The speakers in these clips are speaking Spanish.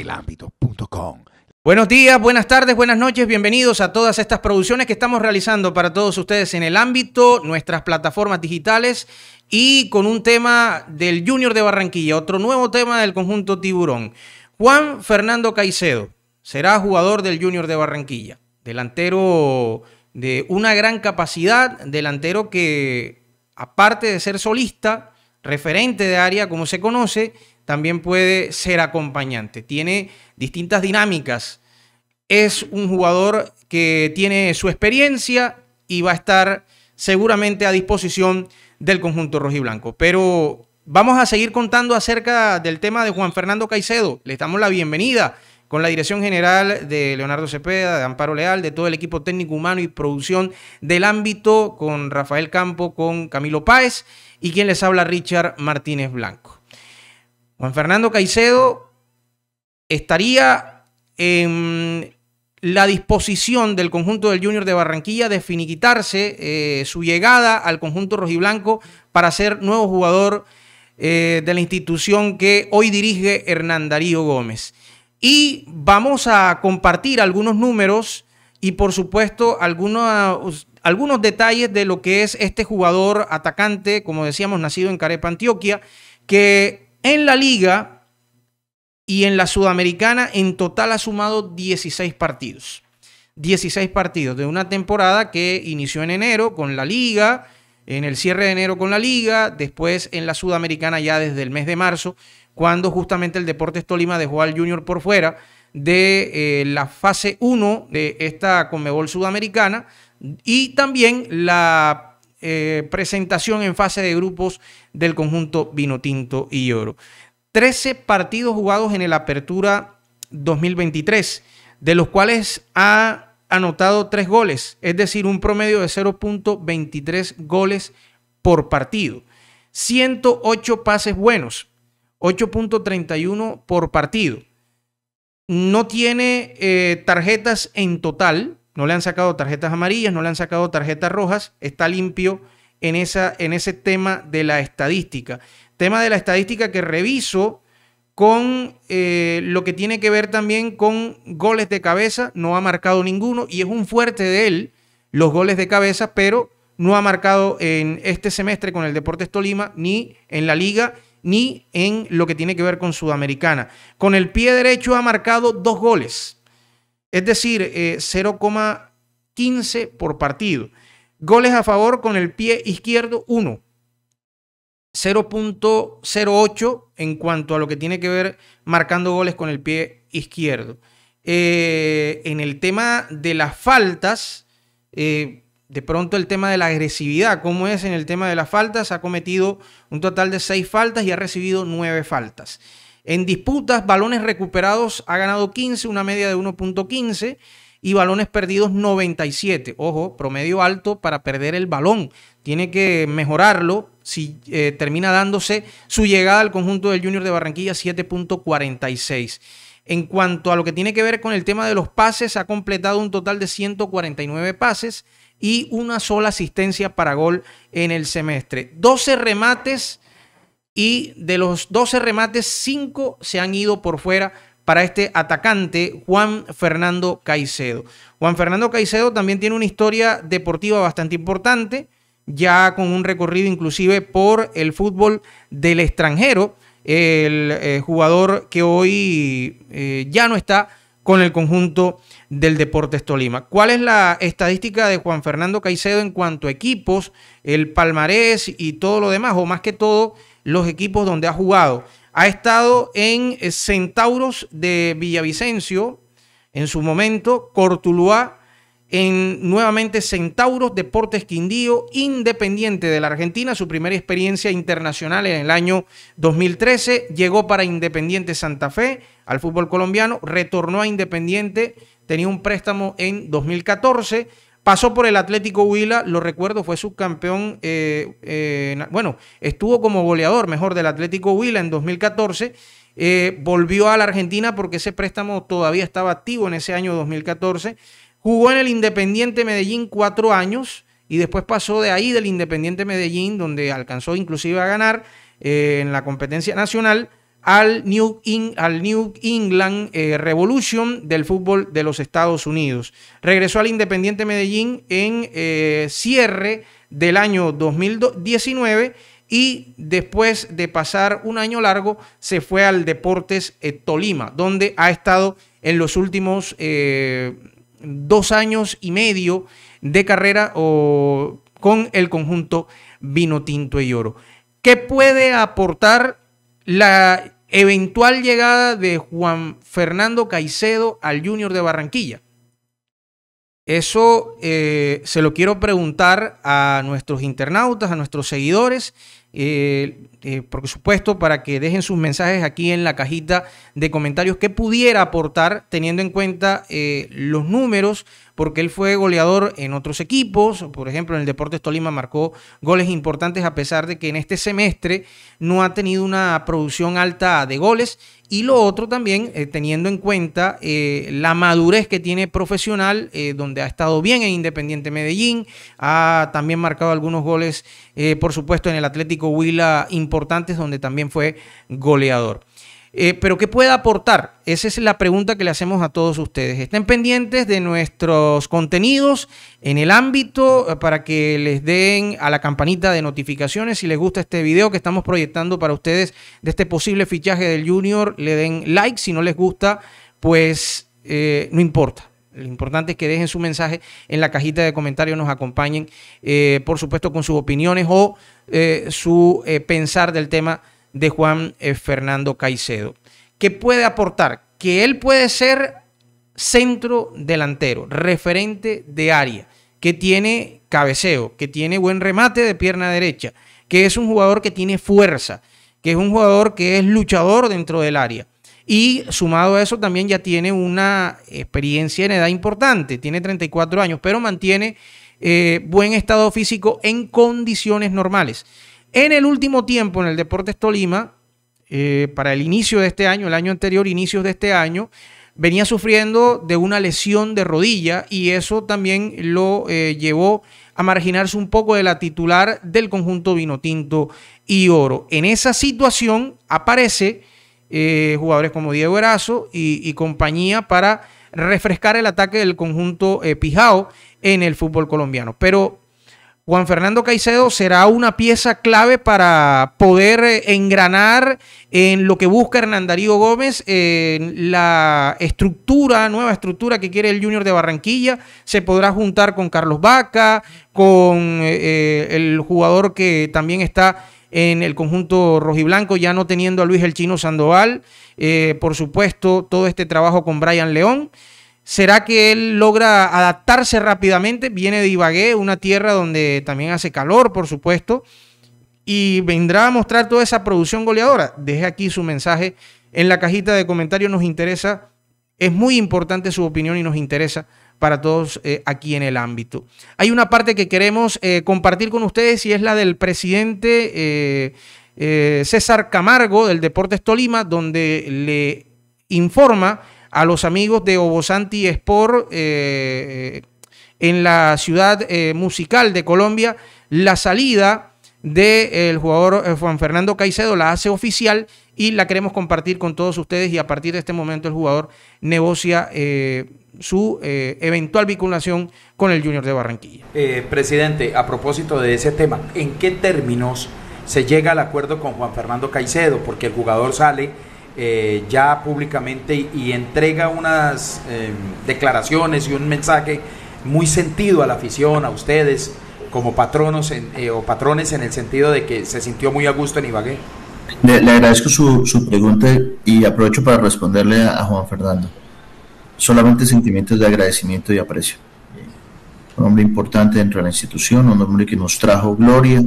elámbito.com. Buenos días, buenas tardes, buenas noches, bienvenidos a todas estas producciones que estamos realizando para todos ustedes en el ámbito, nuestras plataformas digitales y con un tema del Junior de Barranquilla, otro nuevo tema del conjunto Tiburón. Juan Fernando Caicedo será jugador del Junior de Barranquilla, delantero de una gran capacidad, delantero que aparte de ser solista, referente de área como se conoce, también puede ser acompañante. Tiene distintas dinámicas. Es un jugador que tiene su experiencia y va a estar seguramente a disposición del conjunto rojiblanco. Pero vamos a seguir contando acerca del tema de Juan Fernando Caicedo. Le damos la bienvenida con la dirección general de Leonardo Cepeda, de Amparo Leal, de todo el equipo técnico humano y producción del ámbito, con Rafael Campo, con Camilo Páez y quien les habla Richard Martínez Blanco. Juan Fernando Caicedo estaría en la disposición del conjunto del Junior de Barranquilla de finiquitarse eh, su llegada al conjunto rojiblanco para ser nuevo jugador eh, de la institución que hoy dirige Hernán Darío Gómez. Y vamos a compartir algunos números y por supuesto algunos, algunos detalles de lo que es este jugador atacante, como decíamos, nacido en Carepa, Antioquia, que en la liga y en la sudamericana en total ha sumado 16 partidos. 16 partidos de una temporada que inició en enero con la liga, en el cierre de enero con la liga, después en la sudamericana ya desde el mes de marzo, cuando justamente el Deportes Tolima dejó al Junior por fuera de eh, la fase 1 de esta Conmebol Sudamericana y también la eh, presentación en fase de grupos del conjunto Vinotinto y Oro. 13 partidos jugados en el Apertura 2023, de los cuales ha anotado 3 goles, es decir, un promedio de 0.23 goles por partido. 108 pases buenos, 8.31 por partido. No tiene eh, tarjetas en total, no le han sacado tarjetas amarillas, no le han sacado tarjetas rojas, está limpio en, ese tema de la estadística. Tema de la estadística que reviso con eh, lo que tiene que ver también con goles de cabeza, no ha marcado ninguno y es un fuerte de él los goles de cabeza, pero no ha marcado en este semestre con el Deportes Tolima, ni en la liga, ni en lo que tiene que ver con Sudamericana. Con el pie derecho ha marcado dos goles, es decir, 0,15 eh, por partido. Goles a favor con el pie izquierdo, 1. 0.08 en cuanto a lo que tiene que ver marcando goles con el pie izquierdo. Eh, en el tema de las faltas, eh, de pronto el tema de la agresividad, ¿cómo es en el tema de las faltas? Ha cometido un total de 6 faltas y ha recibido 9 faltas. En disputas, balones recuperados ha ganado 15, una media de 1.15 y balones perdidos 97. Ojo, promedio alto para perder el balón. Tiene que mejorarlo si eh, termina dándose su llegada al conjunto del Junior de Barranquilla 7.46. En cuanto a lo que tiene que ver con el tema de los pases, ha completado un total de 149 pases y una sola asistencia para gol en el semestre. 12 remates y de los 12 remates, 5 se han ido por fuera para este atacante Juan Fernando Caicedo. Juan Fernando Caicedo también tiene una historia deportiva bastante importante, ya con un recorrido inclusive por el fútbol del extranjero, el eh, jugador que hoy eh, ya no está con el conjunto del Deportes Tolima. ¿Cuál es la estadística de Juan Fernando Caicedo en cuanto a equipos, el palmarés y todo lo demás, o más que todo los equipos donde ha jugado. Ha estado en eh, Centauros de Villavicencio en su momento, Cortuluá, en nuevamente Centauros, Deportes Quindío, Independiente de la Argentina, su primera experiencia internacional en el año 2013, llegó para Independiente Santa Fe al fútbol colombiano, retornó a Independiente, tenía un préstamo en 2014, Pasó por el Atlético Huila, lo recuerdo, fue subcampeón, eh, eh, bueno, estuvo como goleador mejor del Atlético Huila en 2014, eh, volvió a la Argentina porque ese préstamo todavía estaba activo en ese año 2014, jugó en el Independiente Medellín cuatro años y después pasó de ahí del Independiente Medellín, donde alcanzó inclusive a ganar en la competencia nacional al New, England eh, Revolution del fútbol de los Estados Unidos. Regresó al Independiente Medellín en eh, cierre del año 2019 y después de pasar un año largo se fue al Deportes eh, Tolima, donde ha estado en los últimos dos años y medio de carrera o, con el conjunto vino tinto y oro. ¿Qué puede aportar la eventual llegada de Juan Fernando Caicedo al Junior de Barranquilla. Eso eh, se lo quiero preguntar a nuestros internautas, a nuestros seguidores, eh, eh, por supuesto, para que dejen sus mensajes aquí en la cajita de comentarios que pudiera aportar teniendo en cuenta los números porque él fue goleador en otros equipos, por ejemplo en el Deportes Tolima marcó goles importantes a pesar de que en este semestre no ha tenido una producción alta de goles y lo otro también, eh, teniendo en cuenta eh, la madurez que tiene profesional, eh, donde ha estado bien en Independiente Medellín, ha también marcado algunos goles, por supuesto, en el Atlético Huila importantes, donde también fue goleador. Eh, pero ¿qué puede aportar? Esa es la pregunta que le hacemos a todos ustedes. Estén pendientes de nuestros contenidos en el ámbito eh, para que les den a la campanita de notificaciones si les gusta este video que estamos proyectando para ustedes de este posible fichaje del junior. Le den like si no les gusta, pues eh, no importa. Lo importante es que dejen su mensaje en la cajita de comentarios, nos acompañen, por supuesto, con sus opiniones o su pensar del tema de Juan eh, Fernando Caicedo. ¿Qué puede aportar? Que él puede ser centro delantero, referente de área, que tiene cabeceo, que tiene buen remate de pierna derecha, que es un jugador que tiene fuerza, que es un jugador que es luchador dentro del área. Y sumado a eso también ya tiene una experiencia en edad importante, tiene 34 años, pero mantiene eh, buen estado físico en condiciones normales. En el último tiempo, en el Deportes Tolima, eh, para el inicio de este año, el año anterior, inicios de este año, venía sufriendo de una lesión de rodilla y eso también lo eh, llevó a marginarse un poco de la titular del conjunto Vinotinto y Oro. En esa situación aparece eh, jugadores como Diego Erazo y, y, compañía para refrescar el ataque del conjunto Pijao en el fútbol colombiano. Pero Juan Fernando Caicedo será una pieza clave para poder eh, engranar en lo que busca Hernán Darío Gómez, la estructura, nueva estructura que quiere el Junior de Barranquilla. Se podrá juntar con Carlos Vaca, con eh, eh, el jugador que también está en el conjunto rojiblanco, ya no teniendo a Luis el Chino Sandoval. por supuesto, todo este trabajo con Brian León. ¿Será que él logra adaptarse rápidamente? Viene de Ibagué, una tierra donde también hace calor, por supuesto, y vendrá a mostrar toda esa producción goleadora. Deje aquí su mensaje en la cajita de comentarios, nos interesa, es muy importante su opinión y nos interesa para todos eh, aquí en el ámbito. Hay una parte que queremos eh, compartir con ustedes y es la del presidente eh, César Camargo del Deportes Tolima, donde le informa a los amigos de Obosanti Sport eh, eh, en la ciudad eh, musical de Colombia. La salida del jugador Juan Fernando Caicedo la hace oficial y la queremos compartir con todos ustedes y a partir de este momento el jugador negocia su eventual vinculación con el Junior de Barranquilla. presidente, a propósito de ese tema, ¿en qué términos se llega al acuerdo con Juan Fernando Caicedo? Porque el jugador sale eh, ya públicamente y, entrega unas em, declaraciones y un mensaje muy sentido a la afición, a ustedes como patronos eh, o patrones en el sentido de que se sintió muy a gusto en Ibagué. Le, agradezco su, su, pregunta y aprovecho para responderle a, Juan Fernando. Solamente sentimientos de agradecimiento y aprecio. Un hombre importante dentro de la institución, un hombre que nos trajo gloria,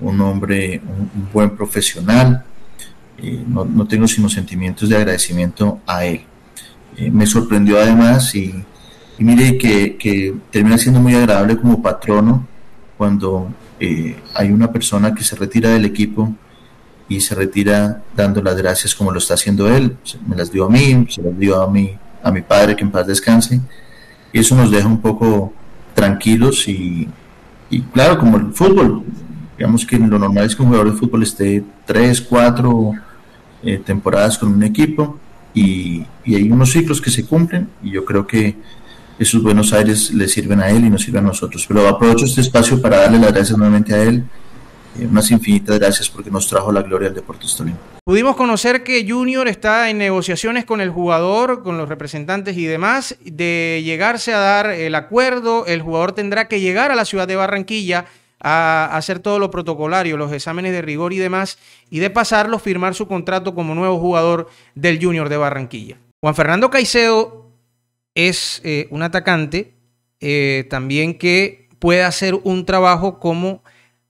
un hombre, un buen profesional, no, tengo sino sentimientos de agradecimiento a él. Eh, me sorprendió además y, mire que, termina siendo muy agradable como patrono cuando eh, hay una persona que se retira del equipo y se retira dando las gracias como lo está haciendo él. Me las dio a mí, se las dio a mí a mi padre que en paz descanse. Y eso nos deja un poco tranquilos y, y claro, como el fútbol, digamos que lo normal es que un jugador de fútbol esté tres, cuatro... Eh, temporadas con un equipo y, hay unos ciclos que se cumplen y yo creo que esos buenos aires le sirven a él y nos sirven a nosotros. Pero aprovecho este espacio para darle las gracias nuevamente a él. Eh, unas infinitas gracias porque nos trajo la gloria al deporte estonio Pudimos conocer que Junior está en negociaciones con el jugador, con los representantes y demás, de llegarse a dar el acuerdo. El jugador tendrá que llegar a la ciudad de Barranquilla a hacer todo lo protocolario, los exámenes de rigor y demás, y de pasarlo, firmar su contrato como nuevo jugador del Junior de Barranquilla. Juan Fernando Caicedo es eh, un atacante eh, también que puede hacer un trabajo como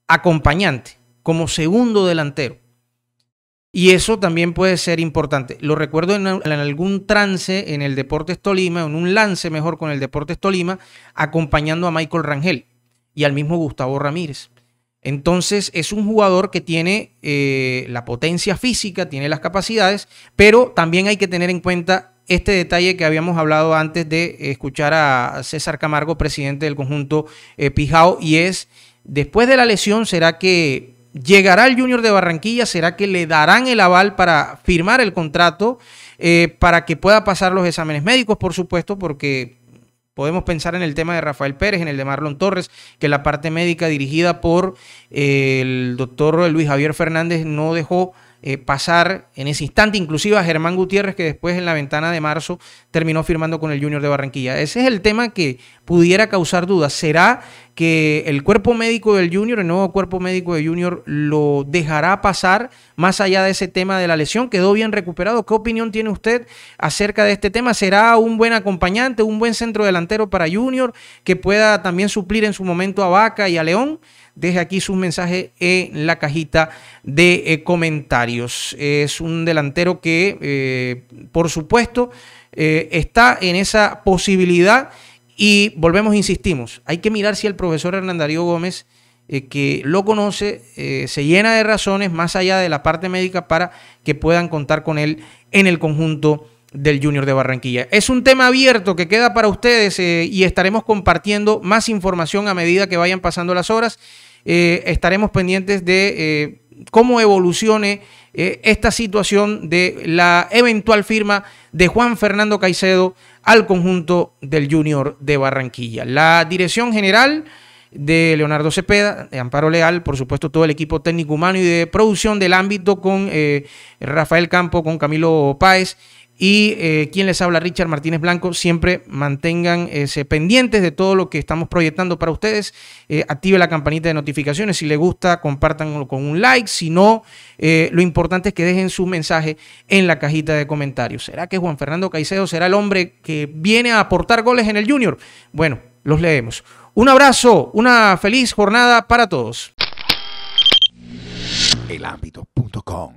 acompañante, como segundo delantero. Y eso también puede ser importante. Lo recuerdo en, algún trance en el Deportes Tolima, en un lance mejor con el Deportes Tolima, acompañando a Michael Rangel y al mismo Gustavo Ramírez. Entonces es un jugador que tiene eh, la potencia física, tiene las capacidades, pero también hay que tener en cuenta este detalle que habíamos hablado antes de escuchar a César Camargo, presidente del conjunto eh, Pijao, y es, después de la lesión, ¿será que llegará el Junior de Barranquilla? ¿Será que le darán el aval para firmar el contrato eh, para que pueda pasar los exámenes médicos, por supuesto, porque Podemos pensar en el tema de Rafael Pérez, en el de Marlon Torres, que la parte médica dirigida por eh, el doctor Luis Javier Fernández no dejó eh, pasar en ese instante, inclusive a Germán Gutiérrez, que después en la ventana de marzo terminó firmando con el Junior de Barranquilla. Ese es el tema que pudiera causar dudas. ¿Será que el cuerpo médico del Junior, el nuevo cuerpo médico de Junior, lo dejará pasar más allá de ese tema de la lesión? ¿Quedó bien recuperado? ¿Qué opinión tiene usted acerca de este tema? ¿Será un buen acompañante, un buen centro delantero para Junior que pueda también suplir en su momento a Vaca y a León? deje aquí su mensaje en la cajita de eh, comentarios. Es un delantero que, eh, por supuesto, eh, está en esa posibilidad y volvemos, insistimos, hay que mirar si el profesor Darío Gómez, que lo conoce, se llena de razones más allá de la parte médica para que puedan contar con él en el conjunto del Junior de Barranquilla. Es un tema abierto que queda para ustedes eh, y estaremos compartiendo más información a medida que vayan pasando las horas. Eh, estaremos pendientes de eh, cómo evolucione esta situación de la eventual firma de Juan Fernando Caicedo al conjunto del Junior de Barranquilla. La dirección general de Leonardo Cepeda, de Amparo Leal, por supuesto todo el equipo técnico humano y de producción del ámbito con Rafael Campo, con Camilo Páez y eh, quien les habla, Richard Martínez Blanco, siempre mantengan pendientes de todo lo que estamos proyectando para ustedes. Eh, active la campanita de notificaciones. Si les gusta, compartan con un like. Si no, eh, lo importante es que dejen su mensaje en la cajita de comentarios. ¿Será que Juan Fernando Caicedo será el hombre que viene a aportar goles en el Junior? Bueno, los leemos. Un abrazo, una feliz jornada para todos. Elámbito.com